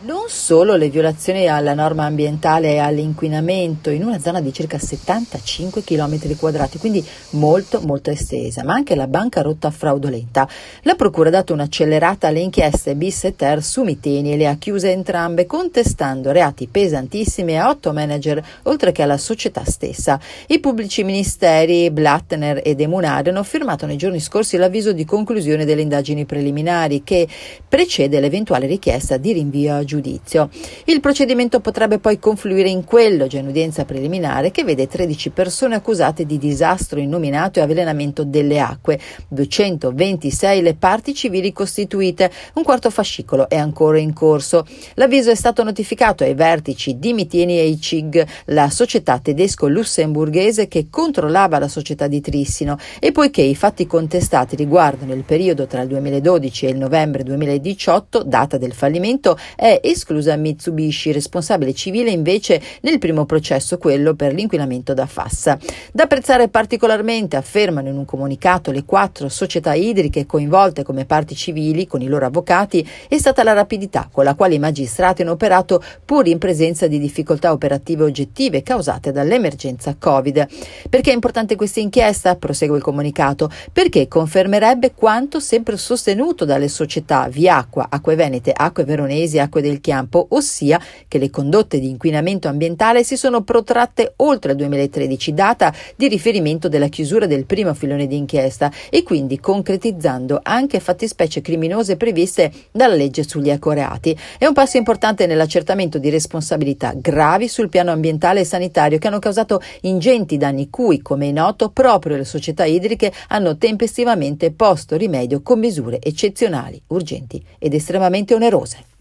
non solo le violazioni alla norma ambientale e all'inquinamento in una zona di circa 75 km 2 quindi molto molto estesa, ma anche la bancarotta fraudolenta. La Procura ha dato un'accelerata alle inchieste bis e ter su Miteni e le ha chiuse entrambe contestando reati pesantissimi a otto manager oltre che alla società stessa. I pubblici ministeri Blattner e De Munari hanno firmato nei giorni scorsi l'avviso di conclusione delle indagini preliminari che precede l'eventuale richiesta di rinvio a giudizio. Il procedimento potrebbe poi confluire in quello, già in udienza preliminare, che vede 13 persone accusate di disastro innominato e avvelenamento delle acque, 226 le parti civili costituite, un quarto fascicolo è ancora in corso. L'avviso è stato notificato ai vertici di Mitieni e ICIG, la società tedesco-lussemburghese che controllava la società di Trissino, e poiché i fatti contestati riguardano il periodo tra il 2012 e il novembre 2018, data del fallimento, è esclusa Mitsubishi, responsabile civile invece nel primo processo, quello per l'inquinamento da Fassa. Da apprezzare particolarmente, affermano in un comunicato le quattro società idriche coinvolte come parti civili con i loro avvocati, è stata la rapidità con la quale i magistrati hanno operato pur in presenza di difficoltà operative oggettive causate dall'emergenza Covid. Perché è importante questa inchiesta? Prosegue il comunicato, perché confermerebbe quanto sempre sostenuto dalle società Viacqua, Acque Venete, Acque Veronesi, Acque dei del campo, ossia che le condotte di inquinamento ambientale si sono protratte oltre il 2013, data di riferimento della chiusura del primo filone di inchiesta, e quindi concretizzando anche fattispecie criminose previste dalla legge sugli ecoreati. È un passo importante nell'accertamento di responsabilità gravi sul piano ambientale e sanitario che hanno causato ingenti danni cui, come è noto, proprio le società idriche hanno tempestivamente posto rimedio con misure eccezionali, urgenti ed estremamente onerose.